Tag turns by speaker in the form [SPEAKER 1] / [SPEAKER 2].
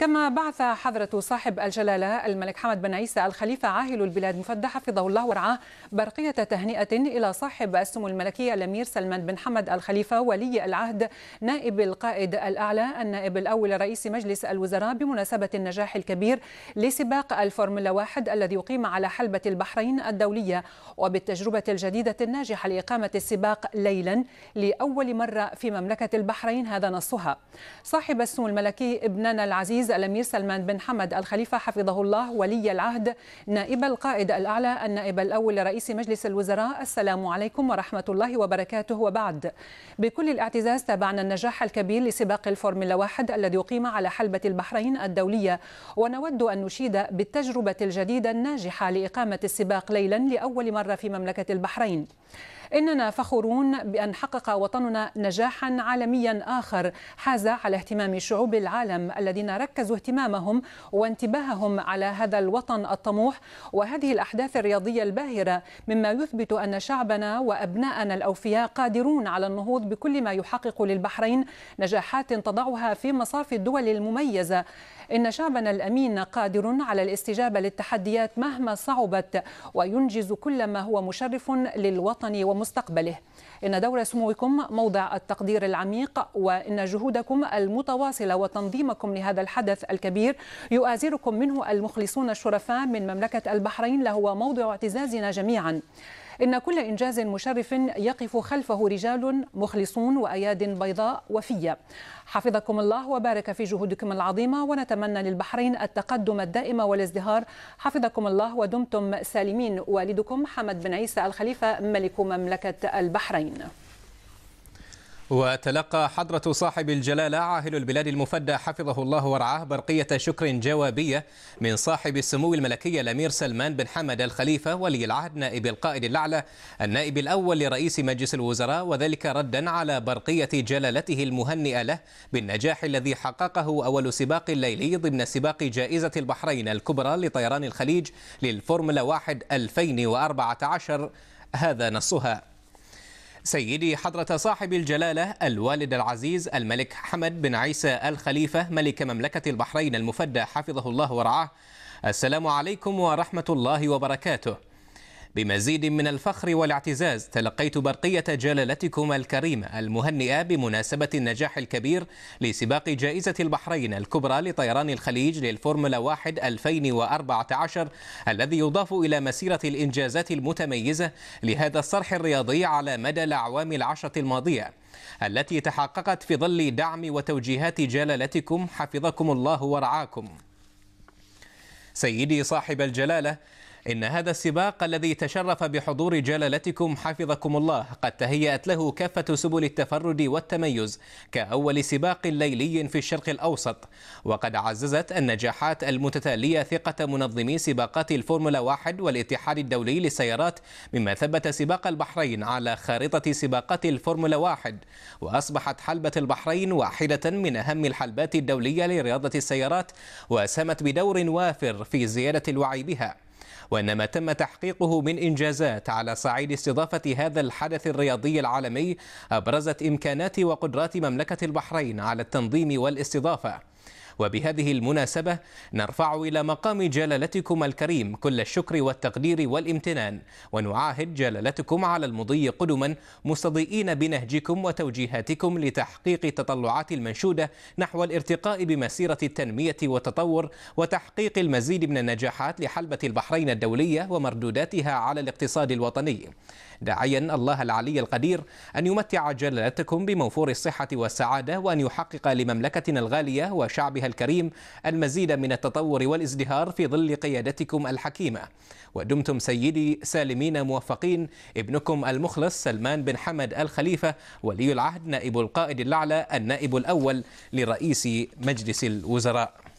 [SPEAKER 1] كما بعث حضرة صاحب الجلالة الملك حمد بن عيسى الخليفة عاهل البلاد مفدى حفظه الله ورعاه برقية تهنئة إلى صاحب السمو الملكي الأمير سلمان بن حمد الخليفة ولي العهد نائب القائد الأعلى النائب الأول رئيس مجلس الوزراء بمناسبة النجاح الكبير لسباق الفورمولا واحد الذي يقيم على حلبة البحرين الدولية وبالتجربة الجديدة الناجحة لإقامة السباق ليلا لأول مرة في مملكة البحرين هذا نصها صاحب السمو الملكي ابننا العزيز الأمير سلمان بن حمد الخليفة حفظه الله ولي العهد نائب القائد الأعلى النائب الأول لرئيس مجلس الوزراء السلام عليكم ورحمة الله وبركاته وبعد بكل الاعتزاز تابعنا النجاح الكبير لسباق الفورمولا واحد الذي أقيم على حلبة البحرين الدولية ونود أن نشيد بالتجربة الجديدة الناجحة لإقامة السباق ليلا لأول مرة في مملكة البحرين إننا فخورون بأن حقق وطننا نجاحا عالميا آخر حاز على اهتمام شعوب العالم الذين ركزوا اهتمامهم وانتباههم على هذا الوطن الطموح وهذه الأحداث الرياضية الباهرة مما يثبت أن شعبنا وأبناءنا الأوفياء قادرون على النهوض بكل ما يحقق للبحرين نجاحات تضعها في مصاف الدول المميزة إن شعبنا الأمين قادر على الاستجابة للتحديات مهما صعبت وينجز كل ما هو مشرف للوطن ومشرف ومستقبله إن دور سموكم موضع التقدير العميق وإن جهودكم المتواصلة وتنظيمكم لهذا الحدث الكبير يؤازركم منه المخلصون الشرفاء من مملكة البحرين لهو موضع اعتزازنا جميعا إن كل إنجاز مشرف يقف خلفه رجال مخلصون وأياد بيضاء وفية حفظكم الله وبارك في جهودكم العظيمة ونتمنى للبحرين التقدم الدائم والازدهار حفظكم الله ودمتم سالمين والدكم حمد بن عيسى الخليفة ملك مملكة البحرين
[SPEAKER 2] وتلقى حضرة صاحب الجلالة عاهل البلاد المفدى حفظه الله ورعاه برقية شكر جوابية من صاحب السمو الملكي الأمير سلمان بن حمد الخليفة ولي العهد نائب القائد الأعلى النائب الأول لرئيس مجلس الوزراء وذلك ردا على برقية جلالته المهنئة له بالنجاح الذي حققه أول سباق ليلي ضمن سباق جائزة البحرين الكبرى لطيران الخليج للفورمولا 1 2014 هذا نصها سيدي حضرة صاحب الجلالة الوالد العزيز الملك حمد بن عيسى الخليفة ملك مملكة البحرين المفدى حفظه الله ورعاه السلام عليكم ورحمة الله وبركاته بمزيد من الفخر والاعتزاز تلقيت برقية جلالتكم الكريمة المهنئة بمناسبة النجاح الكبير لسباق جائزة البحرين الكبرى لطيران الخليج للفورمولا 1 2014 الذي يضاف إلى مسيرة الإنجازات المتميزة لهذا الصرح الرياضي على مدى الأعوام العشرة الماضية التي تحققت في ظل دعم وتوجيهات جلالتكم حفظكم الله ورعاكم سيدي صاحب الجلاله إن هذا السباق الذي تشرف بحضور جلالتكم حفظكم الله قد تهيأت له كافة سبل التفرد والتميز كأول سباق ليلي في الشرق الأوسط وقد عززت النجاحات المتتالية ثقة منظمي سباقات الفورمولا واحد والاتحاد الدولي للسيارات مما ثبت سباق البحرين على خارطة سباقات الفورمولا واحد وأصبحت حلبة البحرين واحدة من أهم الحلبات الدولية لرياضة السيارات وسمت بدور وافر في زيادة الوعي بها وأن ما تم تحقيقه من إنجازات على صعيد استضافة هذا الحدث الرياضي العالمي أبرزت إمكانات وقدرات مملكة البحرين على التنظيم والاستضافة وبهذه المناسبة نرفع إلى مقام جلالتكم الكريم كل الشكر والتقدير والامتنان ونعاهد جلالتكم على المضي قدما مستضيئين بنهجكم وتوجيهاتكم لتحقيق التطلعات المنشودة نحو الارتقاء بمسيرة التنمية والتطور وتحقيق المزيد من النجاحات لحلبة البحرين الدولية ومردوداتها على الاقتصاد الوطني داعيا الله العلي القدير أن يمتع جلالتكم بموفور الصحة والسعادة وأن يحقق لمملكتنا الغالية وشعبها الكريم المزيد من التطور والازدهار في ظل قيادتكم الحكيمة ودمتم سيدي سالمين موفقين ابنكم المخلص سلمان بن حمد الخليفة ولي العهد نائب القائد الأعلى النائب الأول لرئيس مجلس الوزراء